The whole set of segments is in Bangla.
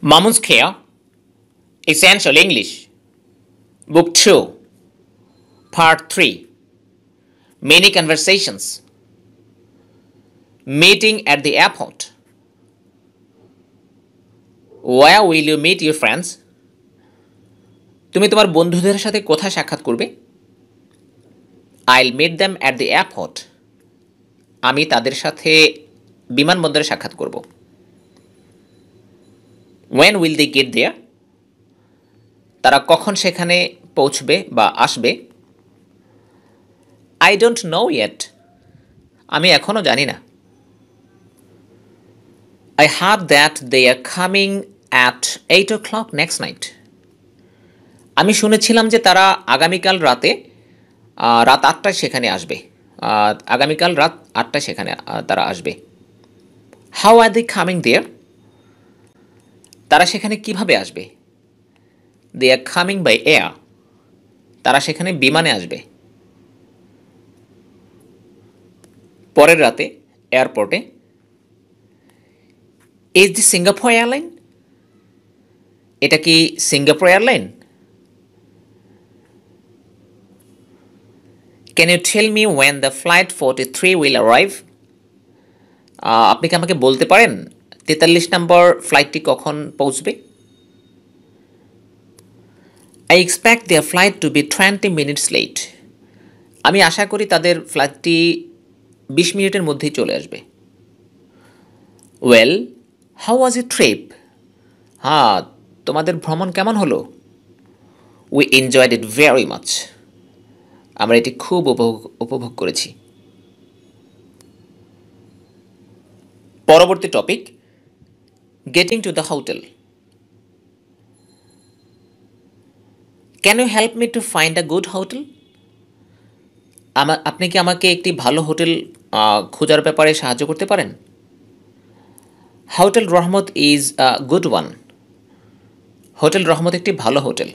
Mamun's Care, Essential English, Book 2, Part 3, Many Conversations, Meeting at the Airport. Where will you meet your friends? তুমি তোমার বন্ধুদের সাথে কোথায় সাক্ষাৎ করবে I'll meet them at the airport আমি তাদের সাথে বিমানবন্দরে সাক্ষাৎ করবো ওয়েন উইল দে গেট দেয়া তারা কখন সেখানে পৌঁছবে বা আসবে আই ডোন্ট নো ইয়েট আমি এখনও জানি না I heard that they are coming at eight o'clock next night আমি শুনেছিলাম যে তারা আগামীকাল রাতে রাত আটটায় সেখানে আসবে আগামীকাল রাত আটটায় সেখানে তারা আসবে হাউ আর দে কামিং দেয়ার তারা সেখানে কিভাবে আসবে they are coming by air তারা সেখানে বিমানে আসবে পরের রাতে এয়ারপোর্টে ইজ দি সিঙ্গাপুর এয়ারলাইন এটা কি Singapore airline can you tell me when the flight forty three will arrive আপনি কি আমাকে বলতে পারেন তেতাল্লিশ নম্বর ফ্লাইটটি কখন পৌঁছবে I expect their flight to be twenty minutes late আমি আশা করি তাদের ফ্লাইটটি বিশ মিনিটের মধ্যেই চলে আসবে well how was a trip হ্যাঁ তোমাদের ভ্রমণ কেমন হলো we enjoyed it very much আমরা এটি খুব উপভোগ উপভোগ করেছি পরবর্তী topic getting to the hotel. Can you help me to find a good hotel আপনি কি আমাকে একটি ভালো হোটেল খোঁজার ব্যাপারে সাহায্য করতে পারেন hotel Rahmat is a good one hotel Rahmat একটি ভালো hotel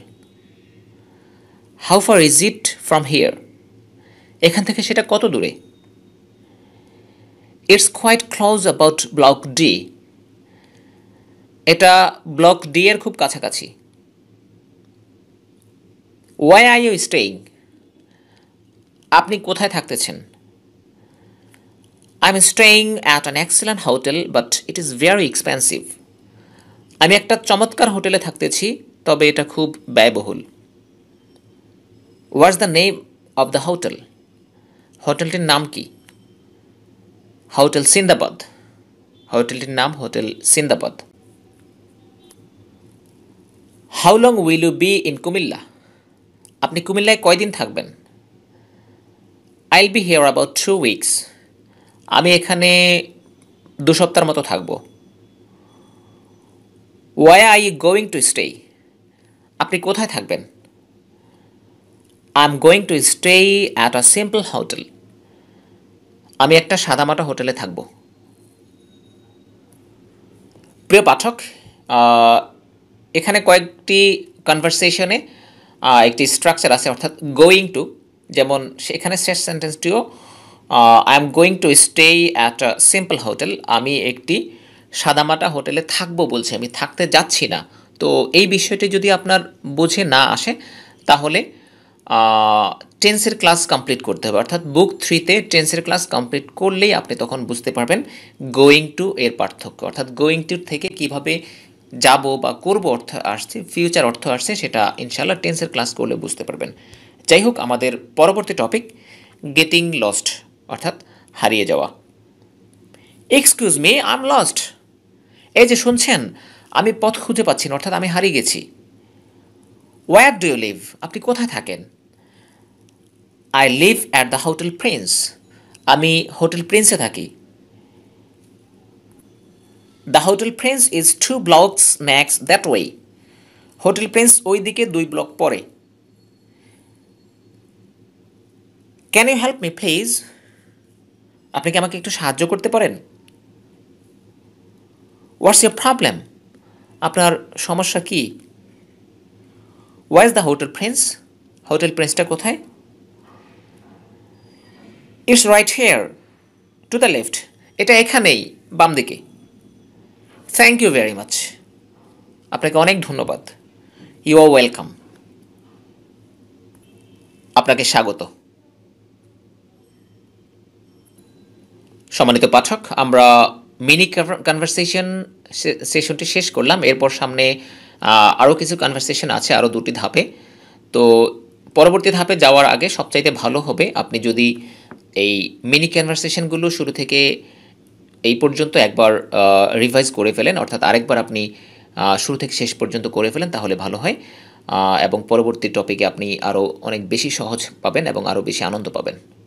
how far is it from here এখান থেকে সেটা কত দূরে it's quite close about block D এটা ব্লক ডি এর খুব কাছাকাছি ওয়াই আর ইউ স্টেইং আপনি কোথায় থাকতেছেন I am staying at an excellent hotel but it is very expensive আমি একটা চমৎকার হোটেলে থাকতেছি তবে এটা খুব ব্যয়বহুল what's the name of the hotel হোটেলটির নাম কি হোটেল সিন্দাবাদ হোটেলটির নাম hotel Sindbad how long will you be in Comilla আপনি কুমিল্লায় কয়দিন থাকবেন I'll be here about two weeks আমি এখানে দু সপ্তাহের মতো থাকব where are you going to stay আপনি কোথায় থাকবেন I am going to stay at a simple hotel আমি একটা সাদামাটা হোটেলে থাকব প্রিয় পাঠক এখানে কয়েকটি কনভারসেশনে একটি স্ট্রাকচার আছে অর্থাৎ গোয়িং টু যেমন এখানে শেষ সেন্টেন্সটিও I am going to stay at a simple hotel আমি একটি সাদামাটা হোটেলে থাকবো বলছি আমি থাকতে যাচ্ছি না তো এই বিষয়টি যদি আপনার বুঝে না আসে তাহলে টেন্সের ক্লাস কমপ্লিট করতে হবে অর্থাৎ বুক থ্রিতে টেন্সের ক্লাস কমপ্লিট করলেই আপনি তখন বুঝতে পারবেন গোয়িং টু এর পার্থক্য অর্থাৎ গোয়িং টু থেকে কিভাবে যাব বা করব অর্থ আসছে ফিউচার অর্থ আসছে সেটা ইনশাল্লাহ টেন্সের ক্লাস করলে বুঝতে পারবেন যাই হোক আমাদের পরবর্তী টপিক গেটিং লস্ট অর্থাৎ হারিয়ে যাওয়া excuse me I am lost এই যে শুনছেন আমি পথ খুঁজে পাচ্ছি না অর্থাৎ আমি হারিয়ে গেছি ওয়ার ডু ইউ লিভ আপনি কোথায় থাকেন I live at the hotel Prince আমি হোটেল প্রিন্সে থাকি the hotel French is two blocks max that way hotel French ওই দিকে দুই ব্লক পরে can you help me please আপনি কি আমাকে একটু সাহায্য করতে পারেন হোয়াটস ইয়ার প্রবলেম আপনার সমস্যা কি where's the hotel French hotel প্রিন্সটা কোথায় it's right here to the left এটা এখানেই বাম দিকে থ্যাংক ইউ ভেরি মাচ আপনাকে অনেক ধন্যবাদ ইউ আর ওয়েলকাম আপনাকে স্বাগত সম্মানিত পাঠক আমরা মিনি কনভারসেশন সেশনটি শেষ করলাম এরপর সামনে আরও কিছু কনভারসেশন আছে আরও দুটি ধাপে তো পরবর্তী ধাপে যাওয়ার আগে সবচাইতে ভালো হবে আপনি যদি এই মিনি কনভারসেশনগুলো শুরু থেকে এই পর্যন্ত একবার রিভাইজ করে ফেলেন অর্থাৎ আরেকবার আপনি শুরু থেকে শেষ পর্যন্ত করে ফেলেন তাহলে ভালো হয় এবং পরবর্তী টপিকে আপনি আরও অনেক বেশি সহজ পাবেন এবং আরও বেশি আনন্দ পাবেন